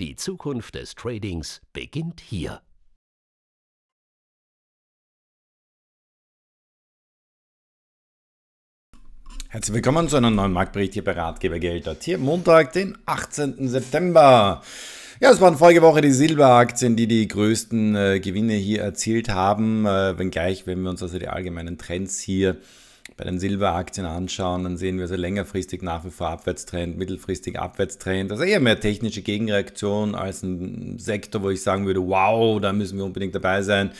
Die Zukunft des Tradings beginnt hier. Herzlich willkommen zu einem neuen Marktbericht hier bei Ratgeber Geld. Hier Montag, den 18. September. Ja, es waren vorige Woche die Silberaktien, die die größten äh, Gewinne hier erzielt haben. Äh, wenngleich, wenn wir uns also die allgemeinen Trends hier bei den Silberaktien anschauen, dann sehen wir also längerfristig nach wie vor Abwärtstrend, mittelfristig Abwärtstrend. Also eher mehr technische Gegenreaktion als ein Sektor, wo ich sagen würde, wow, da müssen wir unbedingt dabei sein.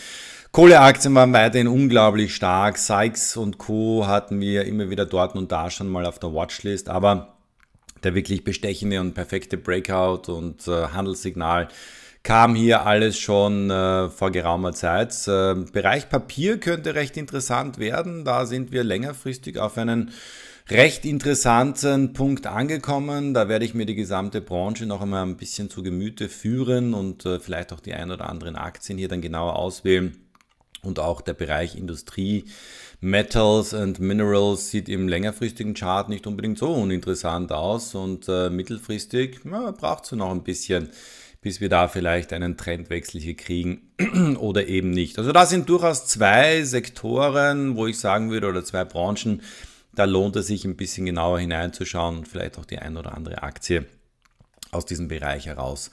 Kohleaktien waren weiterhin unglaublich stark. Sykes und Co. hatten wir immer wieder dort und da schon mal auf der Watchlist, aber der wirklich bestechende und perfekte Breakout und äh, Handelssignal kam hier alles schon äh, vor geraumer Zeit. Äh, Bereich Papier könnte recht interessant werden. Da sind wir längerfristig auf einen recht interessanten Punkt angekommen. Da werde ich mir die gesamte Branche noch einmal ein bisschen zu Gemüte führen und äh, vielleicht auch die ein oder anderen Aktien hier dann genauer auswählen und auch der Bereich Industrie, Metals and Minerals sieht im längerfristigen Chart nicht unbedingt so uninteressant aus und äh, mittelfristig braucht es noch ein bisschen, bis wir da vielleicht einen Trendwechsel hier kriegen oder eben nicht. Also da sind durchaus zwei Sektoren, wo ich sagen würde, oder zwei Branchen, da lohnt es sich ein bisschen genauer hineinzuschauen und vielleicht auch die ein oder andere Aktie aus diesem Bereich heraus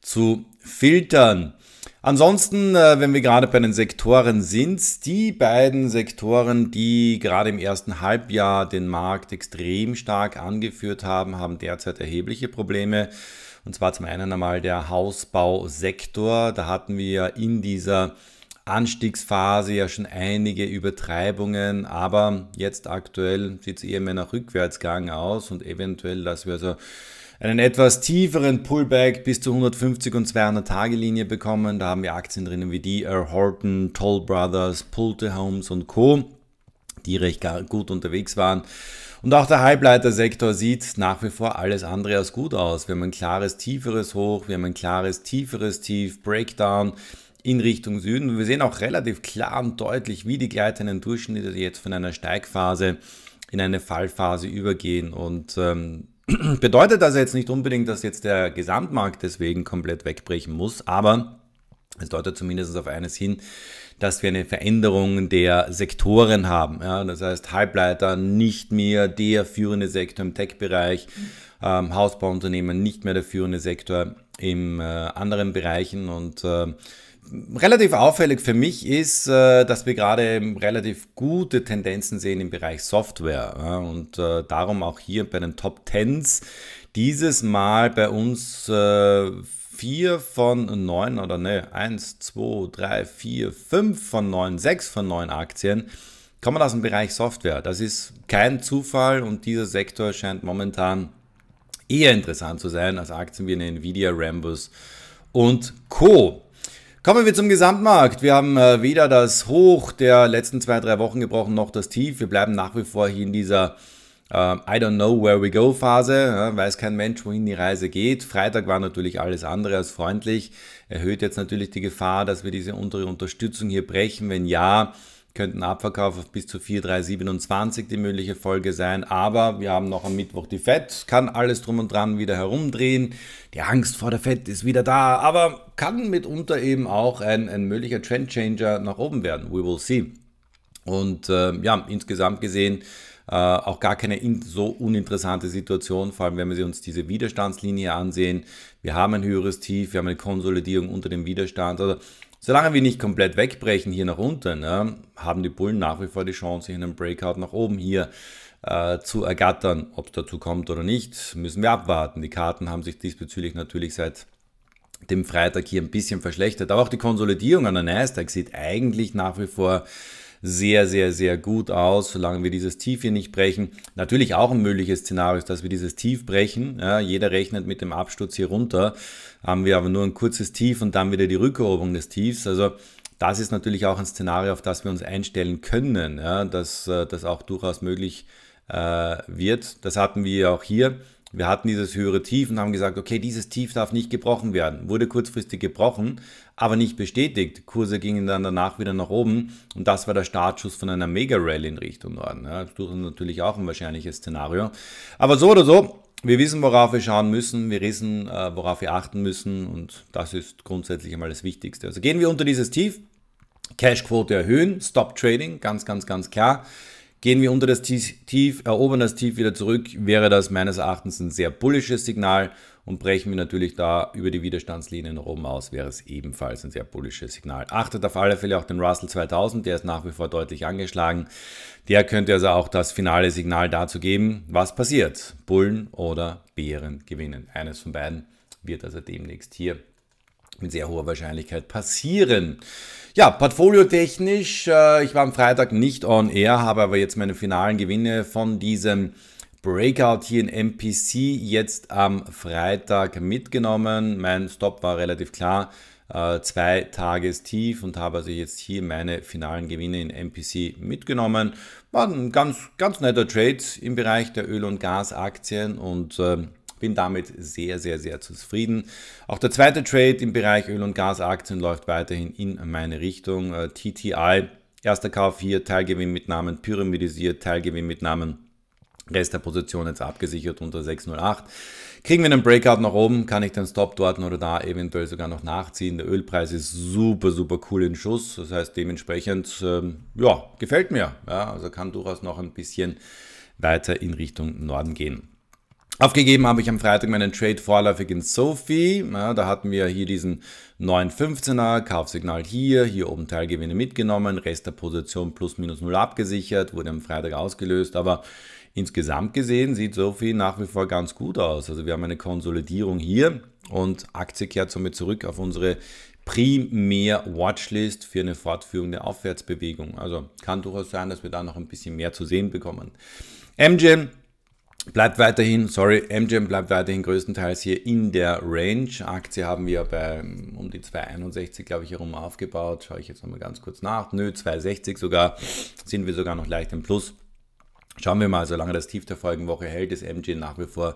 zu filtern. Ansonsten, äh, wenn wir gerade bei den Sektoren sind, die beiden Sektoren, die gerade im ersten Halbjahr den Markt extrem stark angeführt haben, haben derzeit erhebliche Probleme. Und zwar zum einen einmal der Hausbausektor. Da hatten wir in dieser Anstiegsphase ja schon einige Übertreibungen, aber jetzt aktuell sieht es eher mehr nach Rückwärtsgang aus und eventuell, dass wir also einen etwas tieferen Pullback bis zu 150 und 200 Tage Linie bekommen. Da haben wir Aktien drinnen wie die Earl Horton, Toll Brothers, Pulte Homes und Co., die recht gut unterwegs waren. Und auch der Halbleitersektor sieht nach wie vor alles andere als gut aus. Wir haben ein klares tieferes Hoch, wir haben ein klares tieferes Tief, Breakdown in Richtung Süden. Wir sehen auch relativ klar und deutlich, wie die gleitenden Durchschnitte jetzt von einer Steigphase in eine Fallphase übergehen und ähm, Bedeutet also jetzt nicht unbedingt, dass jetzt der Gesamtmarkt deswegen komplett wegbrechen muss, aber es deutet zumindest auf eines hin, dass wir eine Veränderung der Sektoren haben. Ja, das heißt, Halbleiter nicht mehr der führende Sektor im Tech-Bereich, ähm, Hausbauunternehmen nicht mehr der führende Sektor in äh, anderen Bereichen und äh, relativ auffällig für mich ist, äh, dass wir gerade relativ gute Tendenzen sehen im Bereich Software und äh, darum auch hier bei den Top Tens dieses Mal bei uns äh, vier von neun oder ne, eins, zwei, drei, vier, fünf von neun, sechs von neun Aktien kommen aus dem Bereich Software. Das ist kein Zufall und dieser Sektor scheint momentan eher interessant zu sein als Aktien wie eine Nvidia, Rambus und Co. Kommen wir zum Gesamtmarkt. Wir haben äh, weder das Hoch der letzten zwei, drei Wochen gebrochen noch das Tief. Wir bleiben nach wie vor hier in dieser äh, I don't know where we go Phase. Ja, weiß kein Mensch, wohin die Reise geht. Freitag war natürlich alles andere als freundlich. Erhöht jetzt natürlich die Gefahr, dass wir diese untere Unterstützung hier brechen. Wenn ja, könnten Abverkauf auf bis zu 4,327 die mögliche Folge sein. Aber wir haben noch am Mittwoch die FED, kann alles drum und dran wieder herumdrehen. Die Angst vor der FED ist wieder da, aber kann mitunter eben auch ein, ein möglicher Trendchanger nach oben werden. We will see. Und äh, ja, insgesamt gesehen äh, auch gar keine so uninteressante Situation, vor allem wenn wir uns diese Widerstandslinie ansehen. Wir haben ein höheres Tief, wir haben eine Konsolidierung unter dem Widerstand. Also Solange wir nicht komplett wegbrechen hier nach unten, ja, ne, haben die Bullen nach wie vor die Chance, sich einen Breakout nach oben hier äh, zu ergattern. Ob es dazu kommt oder nicht, müssen wir abwarten. Die Karten haben sich diesbezüglich natürlich seit dem Freitag hier ein bisschen verschlechtert. Aber auch die Konsolidierung an der Nasdaq sieht eigentlich nach wie vor sehr, sehr, sehr gut aus, solange wir dieses Tief hier nicht brechen. Natürlich auch ein mögliches Szenario ist, dass wir dieses Tief brechen. Ja, jeder rechnet mit dem Absturz hier runter, haben wir aber nur ein kurzes Tief und dann wieder die Rückeroberung des Tiefs. Also das ist natürlich auch ein Szenario, auf das wir uns einstellen können, ja, dass äh, das auch durchaus möglich äh, wird. Das hatten wir auch hier. Wir hatten dieses höhere Tief und haben gesagt, okay, dieses Tief darf nicht gebrochen werden. Wurde kurzfristig gebrochen, aber nicht bestätigt. Kurse gingen dann danach wieder nach oben und das war der Startschuss von einer Mega-Rally in Richtung Norden. Ja, das ist natürlich auch ein wahrscheinliches Szenario. Aber so oder so, wir wissen, worauf wir schauen müssen, wir wissen, äh, worauf wir achten müssen und das ist grundsätzlich einmal das Wichtigste. Also gehen wir unter dieses Tief, Cashquote erhöhen, Stop Trading, ganz, ganz, ganz klar. Gehen wir unter das Tief, erobern äh, das Tief wieder zurück, wäre das meines Erachtens ein sehr bullisches Signal und brechen wir natürlich da über die Widerstandslinien nach oben aus, wäre es ebenfalls ein sehr bullisches Signal. Achtet auf alle Fälle auch den Russell 2000, der ist nach wie vor deutlich angeschlagen. Der könnte also auch das finale Signal dazu geben, was passiert. Bullen oder Bären gewinnen. Eines von beiden wird also demnächst hier mit sehr hoher Wahrscheinlichkeit passieren. Ja, portfoliotechnisch, äh, ich war am Freitag nicht on air, habe aber jetzt meine finalen Gewinne von diesem Breakout hier in MPC jetzt am Freitag mitgenommen. Mein Stop war relativ klar, äh, zwei zwei tief und habe also jetzt hier meine finalen Gewinne in MPC mitgenommen. War ein ganz, ganz netter Trade im Bereich der Öl- und Gasaktien und äh, bin damit sehr, sehr, sehr zufrieden. Auch der zweite Trade im Bereich Öl- und Gasaktien läuft weiterhin in meine Richtung. Äh, TTI, erster Kauf hier, Teilgewinnmitnahmen pyramidisiert, Teilgewinnmitnahmen. Rest der Position jetzt abgesichert unter 608. Kriegen wir einen Breakout nach oben, kann ich den Stop dort oder da eventuell sogar noch nachziehen. Der Ölpreis ist super, super cool in Schuss. Das heißt dementsprechend, ähm, ja, gefällt mir. Ja, also kann durchaus noch ein bisschen weiter in Richtung Norden gehen. Aufgegeben habe ich am Freitag meinen Trade vorläufig in Sophie. Ja, da hatten wir hier diesen 9,15er, Kaufsignal hier, hier oben Teilgewinne mitgenommen, Rest der Position plus minus null abgesichert, wurde am Freitag ausgelöst, aber insgesamt gesehen sieht Sophie nach wie vor ganz gut aus. Also wir haben eine Konsolidierung hier und Aktie kehrt somit zurück auf unsere primär Watchlist für eine Fortführung der Aufwärtsbewegung. Also kann durchaus sein, dass wir da noch ein bisschen mehr zu sehen bekommen. MGM Bleibt weiterhin, sorry, MGM bleibt weiterhin größtenteils hier in der Range. Aktie haben wir bei um die 261, glaube ich, herum aufgebaut. Schaue ich jetzt nochmal ganz kurz nach. Nö, 260 sogar, sind wir sogar noch leicht im Plus. Schauen wir mal, solange das Tief der folgenden Woche hält, ist MGM nach wie vor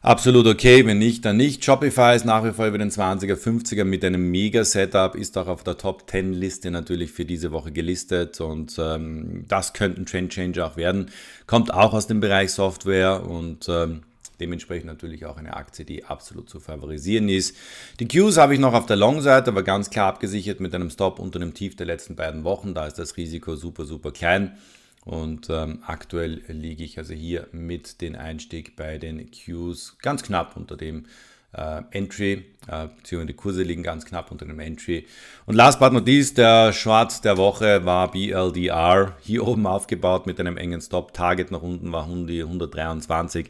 Absolut okay, wenn nicht, dann nicht. Shopify ist nach wie vor über den 20er, 50er mit einem Mega-Setup, ist auch auf der Top 10-Liste natürlich für diese Woche gelistet und ähm, das könnte ein Trend-Changer auch werden. Kommt auch aus dem Bereich Software und ähm, dementsprechend natürlich auch eine Aktie, die absolut zu favorisieren ist. Die Qs habe ich noch auf der Long-Seite, aber ganz klar abgesichert mit einem Stop unter dem Tief der letzten beiden Wochen. Da ist das Risiko super, super klein. Und ähm, aktuell liege ich also hier mit dem Einstieg bei den Qs ganz knapp unter dem äh, Entry, äh, beziehungsweise die Kurse liegen ganz knapp unter dem Entry. Und last but not least, der Short der Woche war BLDR, hier oben aufgebaut mit einem engen Stop. Target nach unten war Hundi 123.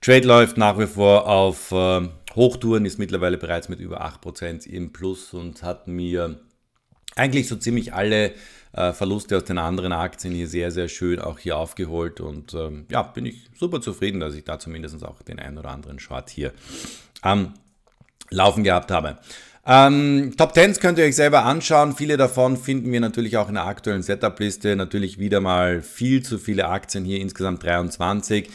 Trade läuft nach wie vor auf äh, Hochtouren, ist mittlerweile bereits mit über 8% im Plus und hat mir eigentlich so ziemlich alle äh, Verluste aus den anderen Aktien hier sehr, sehr schön auch hier aufgeholt. Und ähm, ja, bin ich super zufrieden, dass ich da zumindest auch den einen oder anderen Short hier am Laufen gehabt habe. Ähm, Top 10s könnt ihr euch selber anschauen. Viele davon finden wir natürlich auch in der aktuellen Setup-Liste. Natürlich wieder mal viel zu viele Aktien hier, insgesamt 23.